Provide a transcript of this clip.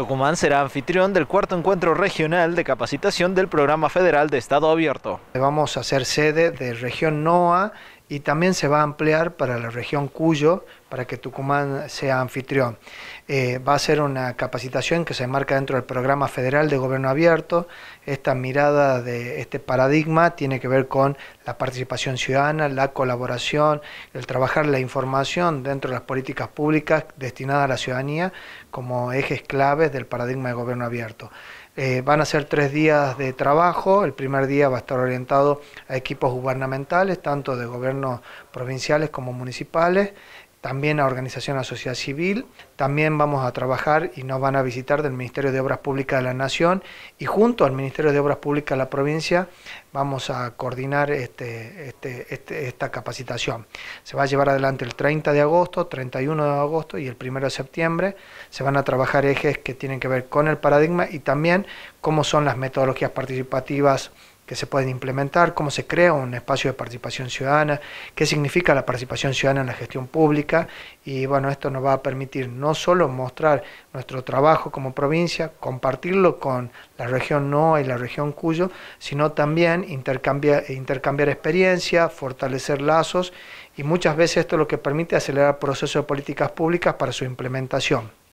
Tucumán será anfitrión del cuarto encuentro regional de capacitación del Programa Federal de Estado Abierto. Vamos a ser sede de región NOA y también se va a ampliar para la región Cuyo, para que Tucumán sea anfitrión. Eh, va a ser una capacitación que se enmarca dentro del programa federal de gobierno abierto. Esta mirada de este paradigma tiene que ver con la participación ciudadana, la colaboración, el trabajar la información dentro de las políticas públicas destinadas a la ciudadanía como ejes claves del paradigma de gobierno abierto. Eh, van a ser tres días de trabajo. El primer día va a estar orientado a equipos gubernamentales, tanto de gobiernos provinciales como municipales también a organización a sociedad civil, también vamos a trabajar y nos van a visitar del Ministerio de Obras Públicas de la Nación y junto al Ministerio de Obras Públicas de la provincia vamos a coordinar este, este, este, esta capacitación. Se va a llevar adelante el 30 de agosto, 31 de agosto y el 1 de septiembre. Se van a trabajar ejes que tienen que ver con el paradigma y también cómo son las metodologías participativas que se pueden implementar, cómo se crea un espacio de participación ciudadana, qué significa la participación ciudadana en la gestión pública y bueno, esto nos va a permitir no solo mostrar nuestro trabajo como provincia, compartirlo con la región no y la región Cuyo, sino también intercambiar, intercambiar experiencias, fortalecer lazos y muchas veces esto es lo que permite acelerar procesos de políticas públicas para su implementación.